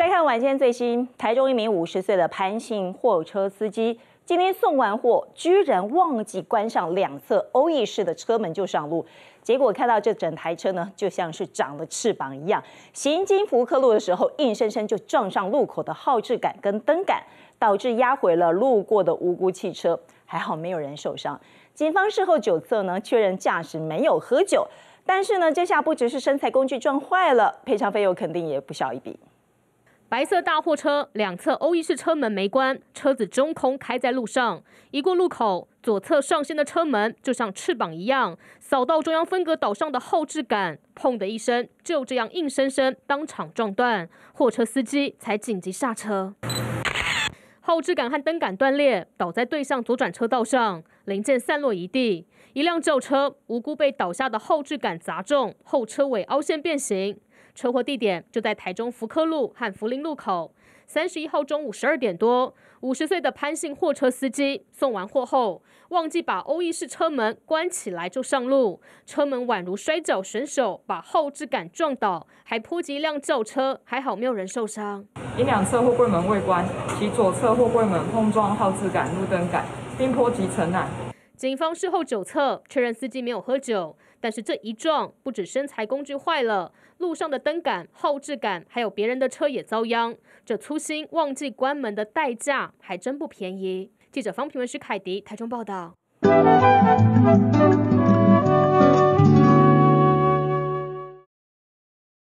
再看晚间最新，台中一名五十岁的潘姓货车司机，今天送完货，居然忘记关上两侧欧意式的车门就上路，结果看到这整台车呢，就像是长了翅膀一样，行经福克路的时候，硬生生就撞上路口的号志杆跟灯杆，导致压毁了路过的无辜汽车，还好没有人受伤。警方事后酒测呢，确认驾驶没有喝酒，但是呢，这下不只是身材工具撞坏了，赔偿费用肯定也不小一笔。白色大货车两侧欧式车门没关，车子中空开在路上，一过路口，左侧上掀的车门就像翅膀一样扫到中央分隔岛上的后置杆，砰的一声，就这样硬生生当场撞断。货车司机才紧急刹车，后置杆和灯杆断裂，倒在对向左转车道上，零件散落一地。一辆轿车无辜被倒下的后置杆砸中，后车尾凹陷变形。车祸地点就在台中福科路和福林路口。三十一号中午十二点多，五十岁的潘姓货车司机送完货后，忘记把欧意式车门关起来就上路，车门宛如摔跤选手，把后置杆撞倒，还扑及一辆轿车，还好没有人受伤。因两侧货柜门未关，其左侧货柜门碰撞后置杆、路灯杆，并波及尘埃。警方事后酒测确认司机没有喝酒，但是这一撞不止身材工具坏了，路上的灯杆、后置杆，还有别人的车也遭殃。这粗心忘记关门的代价还真不便宜。记者方平文、许凯迪，台中报道。